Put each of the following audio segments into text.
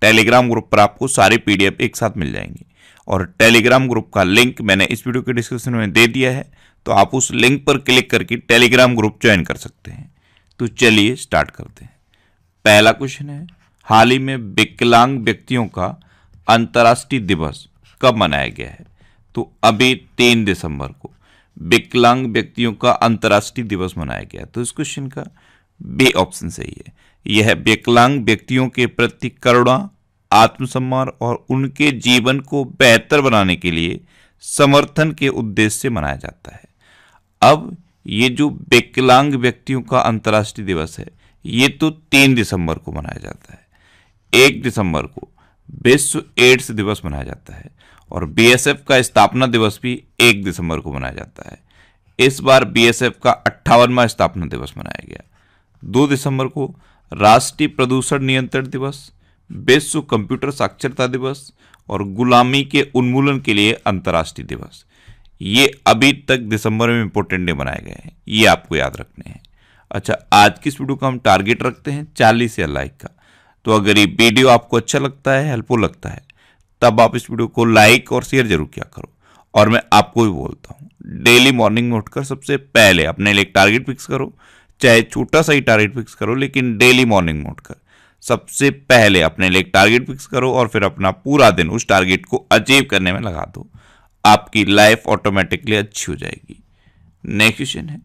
Telegram group पर आपको सारे पीडीएफ एक साथ मिल जाएंगे और टेलीग्राम ग्रुप का लिंक मैंने इस वीडियो के डिस्क्रिप्शन में दे दिया है तो आप उस लिंक पर क्लिक करके टेलीग्राम ग्रुप ज्वाइन कर सकते हैं तो चलिए स्टार्ट करते हैं पहला क्वेश्चन है हाल ही में विकलांग व्यक्तियों का अंतर्राष्ट्रीय दिवस कब मनाया गया है तो अभी तीन दिसंबर को विकलांग व्यक्तियों का अंतर्राष्ट्रीय दिवस मनाया गया तो इस क्वेश्चन का बी ऑप्शन सही है यह विकलांग व्यक्तियों के प्रति करुणा आत्मसम्मान और उनके जीवन को बेहतर बनाने के लिए समर्थन के उद्देश्य से मनाया जाता है अब ये जो विकलांग व्यक्तियों का अंतर्राष्ट्रीय दिवस है ये तो तीन दिसंबर को मनाया जाता है एक दिसंबर को विश्व एड्स दिवस मनाया जाता है और बीएसएफ का स्थापना दिवस भी एक दिसंबर को मनाया जाता है इस बार बीएसएफ का अट्ठावनवा स्थापना दिवस मनाया गया दो दिसंबर को राष्ट्रीय प्रदूषण नियंत्रण दिवस विश्व कंप्यूटर साक्षरता दिवस और गुलामी के उन्मूलन के लिए अंतर्राष्ट्रीय दिवस ये अभी तक दिसंबर में इंपॉर्टेंट डे बनाए गए हैं ये आपको याद रखने हैं अच्छा आज की इस वीडियो का हम टारगेट रखते हैं चालीस या लाइक का तो अगर ये वीडियो आपको अच्छा लगता है हेल्पफुल लगता है तब आप इस वीडियो को लाइक और शेयर जरूर किया करो और मैं आपको भी बोलता हूँ डेली मॉर्निंग में उठकर सबसे पहले अपने लिए टारगेट फिक्स करो चाहे छोटा सा ही टारगेट फिक्स करो लेकिन डेली मॉर्निंग मोड कर सबसे पहले अपने लिए एक टारगेट फिक्स करो और फिर अपना पूरा दिन उस टारगेट को अचीव करने में लगा दो आपकी लाइफ ऑटोमेटिकली अच्छी हो जाएगी नेक्स्ट क्वेश्चन है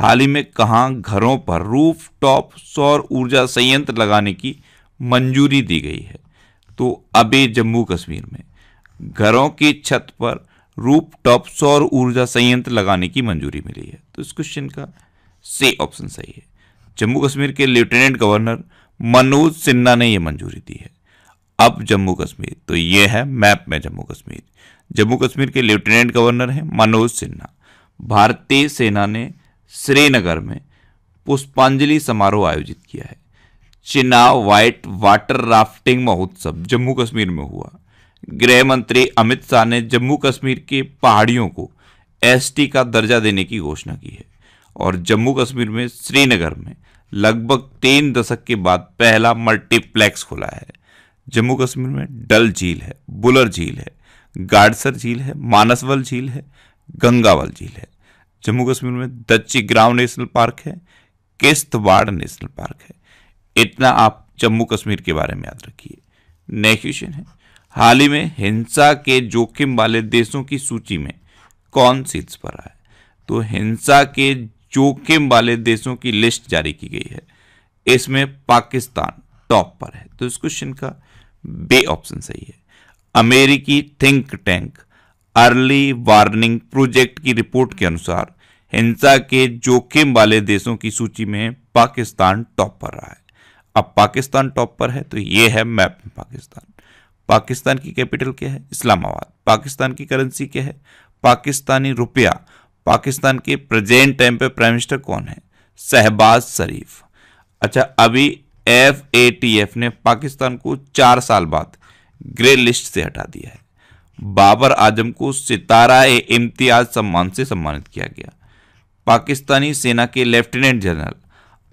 हाल ही में कहाँ घरों पर रूफ टॉप सौर ऊर्जा संयंत्र लगाने की मंजूरी दी गई है तो अभी जम्मू कश्मीर में घरों की छत पर रूफ टॉप सौर ऊर्जा संयंत्र लगाने की मंजूरी मिली है तो इस क्वेश्चन का सी ऑप्शन सही है जम्मू कश्मीर के लेफ्टिनेंट गवर्नर मनोज सिन्हा ने यह मंजूरी दी है अब जम्मू कश्मीर तो यह है मैप में जम्मू कश्मीर जम्मू कश्मीर के लेफ्टिनेंट गवर्नर हैं मनोज सिन्हा भारतीय सेना ने श्रीनगर में पुष्पांजलि समारोह आयोजित किया है चिनाव वाइट वाटर राफ्टिंग महोत्सव जम्मू कश्मीर में हुआ गृह मंत्री अमित शाह ने जम्मू कश्मीर के पहाड़ियों को एसटी का दर्जा देने की घोषणा की है और जम्मू कश्मीर में श्रीनगर में लगभग तीन दशक के बाद पहला मल्टीप्लेक्स खुला है जम्मू कश्मीर में डल झील है बुलर झील है गाडसर झील है मानसवल झील है गंगावल झील है जम्मू कश्मीर में दच्ची ग्राउंड नेशनल पार्क है किश्तवाड़ नेशनल पार्क है इतना आप जम्मू कश्मीर के बारे में याद रखिए नेक्स्ट क्वेश्चन है हाल ही में हिंसा के जोखिम वाले देशों की सूची में कौन सी पर आया तो हिंसा के जोखिम वाले देशों की लिस्ट जारी की गई है इसमें पाकिस्तान टॉप पर है तो इस क्वेश्चन का बे ऑप्शन सही है अमेरिकी think tank early warning project की रिपोर्ट के अनुसार हिंसा के जोखिम वाले देशों की सूची में पाकिस्तान टॉप पर रहा है अब पाकिस्तान टॉप पर है तो यह है मैप पाकिस्तान पाकिस्तान की कैपिटल क्या है इस्लामाबाद पाकिस्तान की करेंसी क्या है पाकिस्तानी रुपया पाकिस्तान के प्रेजेंट टाइम पे प्राइम मिनिस्टर कौन है शहबाज शरीफ अच्छा अभी एफ ए टी एफ ने पाकिस्तान को चार साल बाद ग्रे लिस्ट से हटा दिया है बाबर आजम को सितारा ए इम्तियाज सम्मान से सम्मानित किया गया पाकिस्तानी सेना के लेफ्टिनेंट जनरल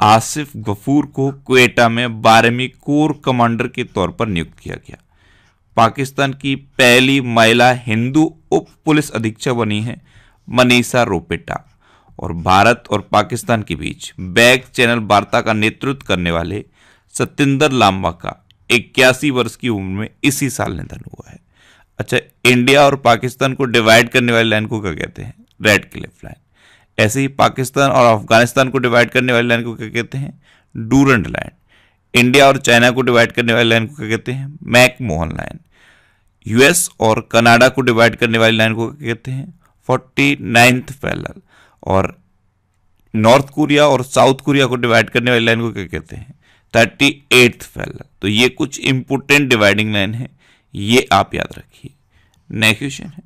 आसिफ गफूर को क्वेटा में बारहवीं कोर कमांडर के तौर पर नियुक्त किया गया पाकिस्तान की पहली महिला हिंदू उप पुलिस अधीक्षक बनी है मनीषा रोपेटा और भारत और पाकिस्तान के बीच बैक चैनल वार्ता का नेतृत्व करने वाले सत्येंद्र लांबा का इक्यासी वर्ष की उम्र में इसी साल निधन हुआ है अच्छा इंडिया और पाकिस्तान को डिवाइड करने वाली लाइन को क्या कहते हैं रेड क्लिफ लाइन ऐसे ही पाकिस्तान और अफगानिस्तान को डिवाइड करने वाली लाइन को क्या कहते हैं डूरंड लाइन इंडिया और चाइना को डिवाइड करने वाली लाइन को क्या कहते हैं मैकमोहन लाइन यूएस और कनाडा को डिवाइड करने वाली लाइन को क्या कहते हैं फोर्टी नाइन्थ पैरल और नॉर्थ कोरिया और साउथ कोरिया को डिवाइड करने वाली लाइन को क्या कहते हैं थर्टी एट्थ पैरल तो ये कुछ इंपोर्टेंट डिवाइडिंग लाइन है ये आप याद रखिए नेक्स्ट क्वेश्चन है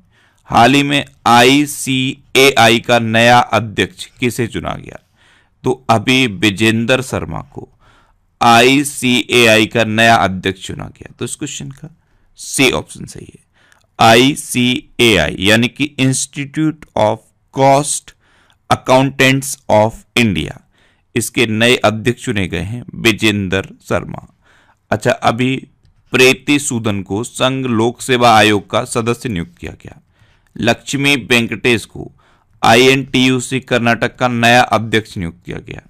हाल ही में आई का नया अध्यक्ष किसे चुना गया तो अभी विजेंद्र शर्मा को आई का नया अध्यक्ष चुना गया तो इस क्वेश्चन का सी ऑप्शन सही है आई यानी कि Institute of Cost Accountants of India इसके नए अध्यक्ष चुने गए हैं विजेंद्र शर्मा अच्छा अभी प्रेति सूदन को संघ लोक सेवा आयोग का सदस्य नियुक्त किया गया लक्ष्मी वेंकटेश को आईएनटीयूसी कर्नाटक का नया अध्यक्ष नियुक्त किया गया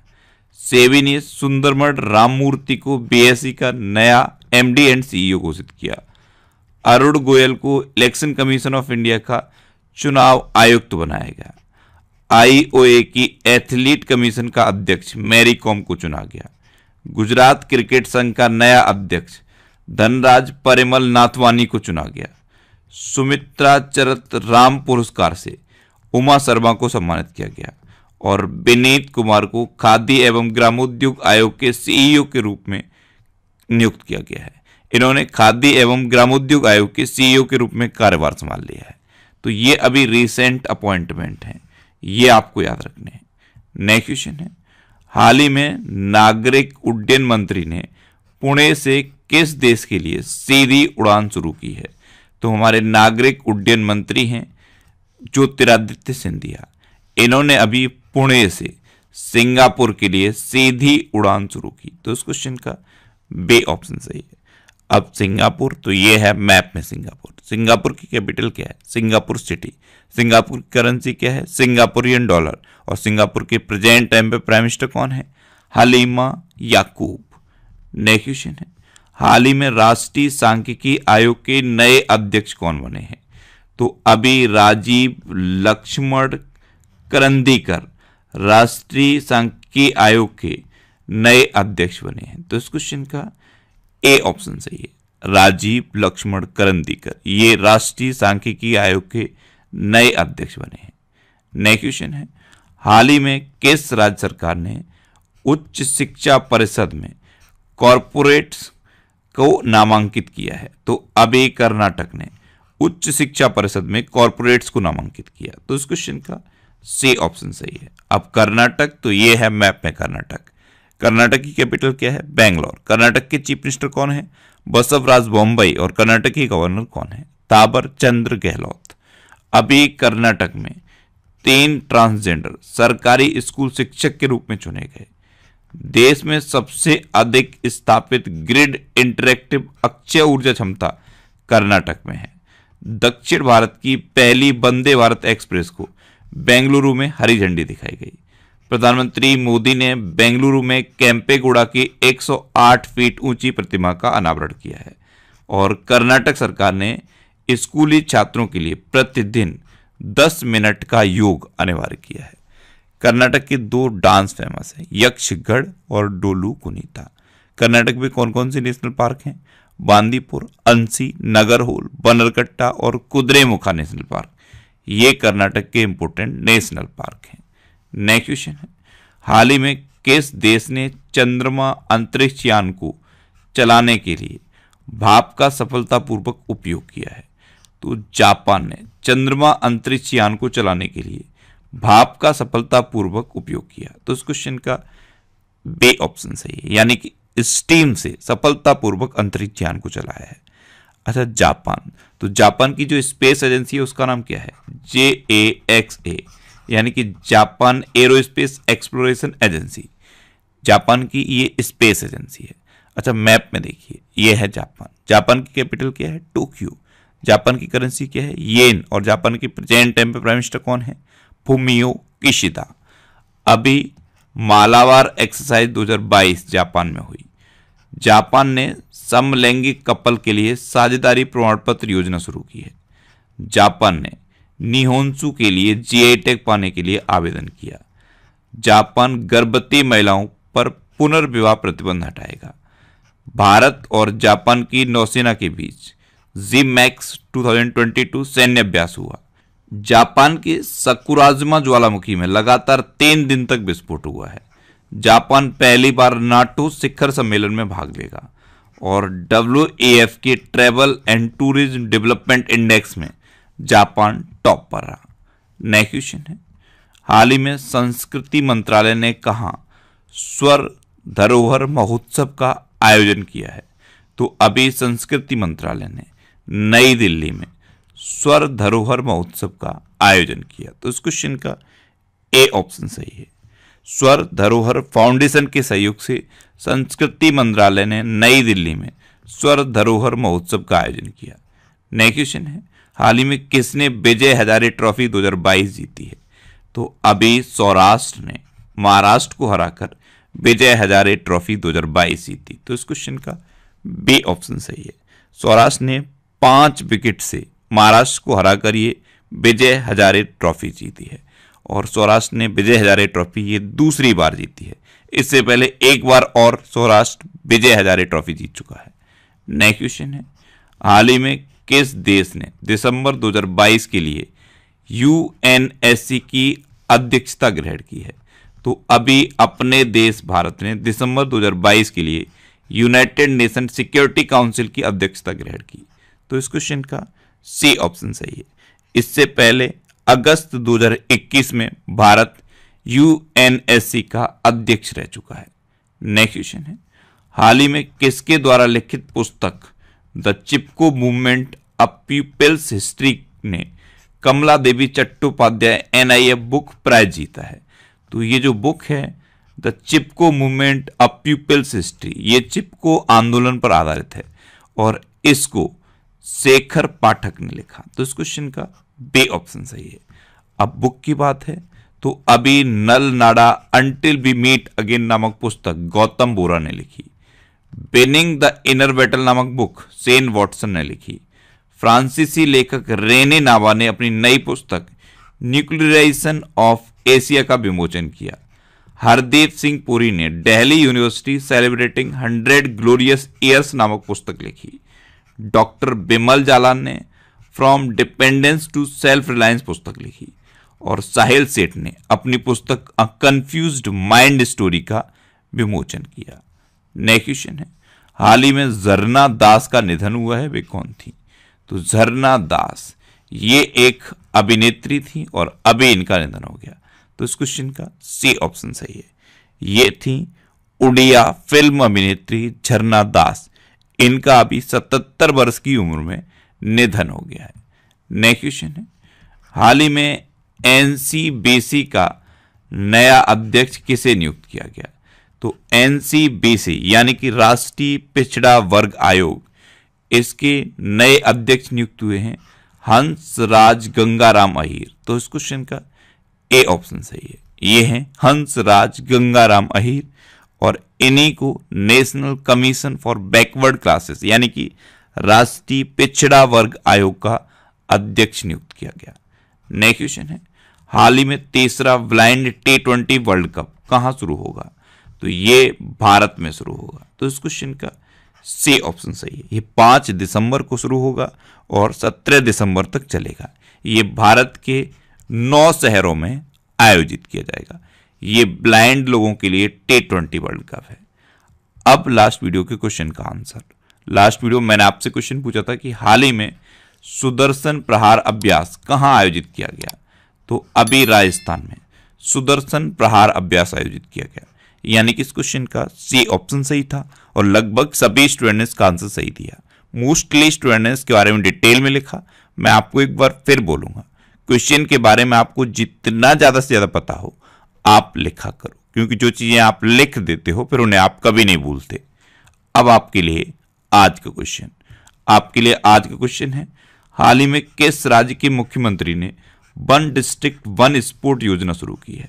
सेविनी सुंदरमण राममूर्ति को बीएसई e का नया एमडी एंड सीईओ घोषित किया अरुण गोयल को इलेक्शन कमीशन ऑफ इंडिया का चुनाव आयुक्त बनाया गया आईओए की एथलीट कमीशन का अध्यक्ष मैरी कॉम को चुना गया गुजरात क्रिकेट संघ का नया अध्यक्ष धनराज परिमल नाथवानी को चुना गया सुमित्रा चरत राम पुरस्कार से उमा शर्मा को सम्मानित किया गया और विनीत कुमार को खादी एवं ग्रामोद्योग आयोग के सीईओ के रूप में नियुक्त किया गया है इन्होंने खादी एवं ग्रामोद्योग आयोग के सीईओ e के रूप में कार्यभार संभाल लिया है तो ये अभी रिसेंट अपॉइंटमेंट हैं ये आपको याद रखने हैं नेक्स्ट क्वेश्चन है हाल ही में नागरिक उड्डयन मंत्री ने पुणे से किस देश के लिए सीधी उड़ान शुरू की है तो हमारे नागरिक उड्डयन मंत्री हैं ज्योतिरादित्य सिंधिया इन्होंने अभी पुणे से सिंगापुर के लिए सीधी उड़ान शुरू की तो इस क्वेश्चन का बे ऑप्शन सही है अब सिंगापुर तो ये है मैप में सिंगापुर सिंगापुर की कैपिटल क्या है सिंगापुर सिटी सिंगापुर की करेंसी क्या है सिंगापुरियन डॉलर और सिंगापुर के प्रेजेंट टाइम पे प्राइम मिनिस्टर कौन है हलीमा याकूब नेक्स्ट क्वेश्चन है हाल ही में राष्ट्रीय सांख्यिकी आयोग के नए अध्यक्ष कौन बने हैं तो अभी राजीव लक्ष्मण करंदीकर राष्ट्रीय सांख्यिकी आयोग के नए अध्यक्ष बने हैं तो इस क्वेश्चन का ए ऑप्शन सही है राजीव लक्ष्मण करंदीकर ये राष्ट्रीय सांख्यिकी आयोग के नए अध्यक्ष बने हैं नए क्वेश्चन है हाल ही में किस राज्य सरकार ने उच्च शिक्षा परिषद में कॉरपोरेट्स को नामांकित किया है तो अब एक कर्नाटक ने उच्च शिक्षा परिषद में कॉरपोरेट्स को नामांकित किया तो इस क्वेश्चन का सी ऑप्शन सही है अब कर्नाटक तो ये है मैप में कर्नाटक कर्नाटक की कैपिटल क्या है बैंगलोर कर्नाटक के चीफ मिनिस्टर कौन है बसवराज बॉम्बई और कर्नाटक के गवर्नर कौन है ताबर चंद्र गहलोत अभी कर्नाटक में तीन ट्रांसजेंडर सरकारी स्कूल शिक्षक के रूप में चुने गए देश में सबसे अधिक स्थापित ग्रिड इंटरेक्टिव अक्षय ऊर्जा क्षमता कर्नाटक में है दक्षिण भारत की पहली वंदे भारत एक्सप्रेस को बेंगलुरु में हरी झंडी दिखाई गई प्रधानमंत्री मोदी ने बेंगलुरु में कैंपेगुड़ा की 108 फीट ऊंची प्रतिमा का अनावरण किया है और कर्नाटक सरकार ने स्कूली छात्रों के लिए प्रतिदिन 10 मिनट का योग अनिवार्य किया है कर्नाटक के दो डांस फेमस हैं यक्षगढ़ और डोलू कुनीता कर्नाटक में कौन कौन से नेशनल पार्क हैं बांदीपुर अंसी नगरहोल बनरकट्टा और कुद्रेमुखा नेशनल पार्क ये कर्नाटक के इम्पोर्टेंट नेशनल पार्क हैं नेक्स्ट क्वेश्चन है हाल ही में किस देश ने चंद्रमा अंतरिक्ष यान को चलाने के लिए भाप का सफलतापूर्वक उपयोग किया है तो जापान ने चंद्रमा अंतरिक्ष यान को चलाने के लिए भाप का सफलतापूर्वक उपयोग किया तो इस क्वेश्चन का बे ऑप्शन सही है यानी कि स्टीम से सफलतापूर्वक अंतरिक्ष यान को चलाया है अच्छा जापान तो जापान की जो स्पेस एजेंसी है उसका नाम क्या है जे ए एक्स ए यानी कि Japan aerospace exploration agency Japan की ये स्पेस एजेंसी है अच्छा मैप में देखिए ये है जापान जापान की कैपिटल क्या है टोक्यो जापान की करेंसी क्या है येन और जापान की प्रेजेंट टाइम पे प्राइम मिनिस्टर कौन है फूमियो किशिदा अभी मालावार एक्सरसाइज 2022 जापान में हुई जापान ने समलैंगिक कपल के लिए साझेदारी प्रमाण पत्र योजना शुरू की है जापान ने निहोंसू के लिए जीआई टैग पाने के लिए आवेदन किया जापान गर्भवती महिलाओं पर पुनर्विवाह प्रतिबंध हटाएगा भारत और जापान की नौसेना के बीच जी मैक्स टू सैन्य अभ्यास हुआ जापान के सकुराजमा ज्वालामुखी में लगातार तीन दिन तक विस्फोट हुआ है जापान पहली बार नाटो शिखर सम्मेलन में भाग लेगा और डब्ल्यू के travel and tourism development index में जापान टॉप पर रहा नया क्वेश्चन है हाल ही में संस्कृति मंत्रालय ने कहा स्वर धरोहर महोत्सव का आयोजन किया है तो अभी संस्कृति मंत्रालय ने नई दिल्ली में स्वर धरोहर महोत्सव का आयोजन किया तो इस क्वेश्चन का ए ऑप्शन सही है स्वर धरोहर फाउंडेशन के सहयोग से संस्कृति मंत्रालय ने नई दिल्ली में स्वर धरोहर महोत्सव का आयोजन किया नया क्वेश्चन है हाल ही में किसने विजय हजारे ट्रॉफी 2022 जीती है तो अभी सौराष्ट्र ने महाराष्ट्र को हराकर विजय हजारे ट्रॉफी 2022 जीती तो इस क्वेश्चन का बी ऑप्शन सही है सौराष्ट्र ने पांच विकेट से महाराष्ट्र को हराकर ये विजय हजारे ट्रॉफी जीती है और सौराष्ट्र ने विजय हजारे ट्रॉफी ये दूसरी बार जीती है इससे पहले एक बार और सौराष्ट्र विजय हजारे ट्रॉफी जीत चुका है नेक्स्ट क्वेश्चन है हाल ही में किस देश ने दिसंबर 2022 के लिए यूएनएससी की अध्यक्षता ग्रहण की है तो अभी अपने देश भारत ने दिसंबर 2022 के लिए यूनाइटेड नेशन सिक्योरिटी काउंसिल की अध्यक्षता ग्रहण की तो इस क्वेश्चन का सी ऑप्शन सही है इससे पहले अगस्त 2021 में भारत यूएनएससी का अध्यक्ष रह चुका है नेक्स्ट क्वेश्चन है हाल ही में किसके द्वारा लिखित पुस्तक the Chipko movement a people's history ने Kamala Devi Chattopadhyay NIA book prize जीता है तो ये जो बुक है the Chipko movement a people's history ये चिपको आंदोलन पर आधारित है और इसको शेखर पाठक ने लिखा तो इस क्वेश्चन का बे ऑप्शन सही है अब बुक की बात है तो अभी नल नाडा अंटिल बी मीट अगेन नामक पुस्तक गौतम बोरा ने लिखी बेनिंग द इनर बैटल नामक बुक सेन वॉटसन ने लिखी फ्रांसीसी लेखक रेने नावा ने अपनी नई पुस्तक न्यूक्लियराइजेशन ऑफ एशिया का विमोचन किया हरदीप सिंह पुरी ने Delhi university celebrating hundred glorious years नामक पुस्तक लिखी डॉक्टर बिमल जालान ने from dependence to self reliance पुस्तक लिखी और साहिल सेठ ने अपनी पुस्तक अ कन्फ्यूज माइंड स्टोरी का विमोचन किया नेक्स्ट क्वेश्चन है हाल ही में जरना दास का निधन हुआ है वे कौन थी तो झरना दास ये एक अभिनेत्री थी और अभी इनका निधन हो गया तो इस क्वेश्चन का सी ऑप्शन सही है ये थी उड़िया फिल्म अभिनेत्री झरना दास इनका अभी सतहत्तर वर्ष की उम्र में निधन हो गया है नेक्स्ट क्वेश्चन है हाल ही में एनसीबीसी का नया अध्यक्ष किसे नियुक्त किया गया तो एनसीबीसी यानी कि राष्ट्रीय पिछड़ा वर्ग आयोग इसके नए अध्यक्ष नियुक्त हुए हैं हंस राज गंगाराम अहिर तो इस क्वेश्चन का ए ऑप्शन सही है ये हैं हंस राज गंगाराम अहिर और इन्हीं को national commission for backward classes यानी कि राष्ट्रीय पिछड़ा वर्ग आयोग का अध्यक्ष नियुक्त किया गया नेक्स्ट क्वेश्चन है हाल ही में तीसरा blind T twenty world cup कहां शुरू होगा तो ये भारत में शुरू होगा तो इस क्वेश्चन का सी ऑप्शन सही है ये पाँच दिसंबर को शुरू होगा और सत्रह दिसंबर तक चलेगा ये भारत के नौ शहरों में आयोजित किया जाएगा ये ब्लाइंड लोगों के लिए टी ट्वेंटी वर्ल्ड कप है अब लास्ट वीडियो के क्वेश्चन का आंसर लास्ट वीडियो मैंने आपसे क्वेश्चन पूछा था कि हाल ही में सुदर्शन प्रहार अभ्यास कहाँ आयोजित किया गया तो अभी राजस्थान में सुदर्शन प्रहार अभ्यास आयोजित किया गया यानी कि इस क्वेश्चन का सी ऑप्शन सही था और लगभग सभी स्टूडेंट ने इसका आंसर सही दिया मोस्टली स्टूडेंट ने इसके बारे में डिटेल में लिखा मैं आपको एक बार फिर बोलूंगा क्वेश्चन के बारे में आपको जितना ज़्यादा से ज़्यादा पता हो आप लिखा करो क्योंकि जो चीज़ें आप लिख देते हो फिर उन्हें आप कभी नहीं भूलते अब आपके लिए आज का क्वेश्चन आपके लिए आज का क्वेश्चन है हाल ही में किस राज्य के मुख्यमंत्री ने वन डिस्ट्रिक्ट वन स्पोर्ट योजना शुरू की है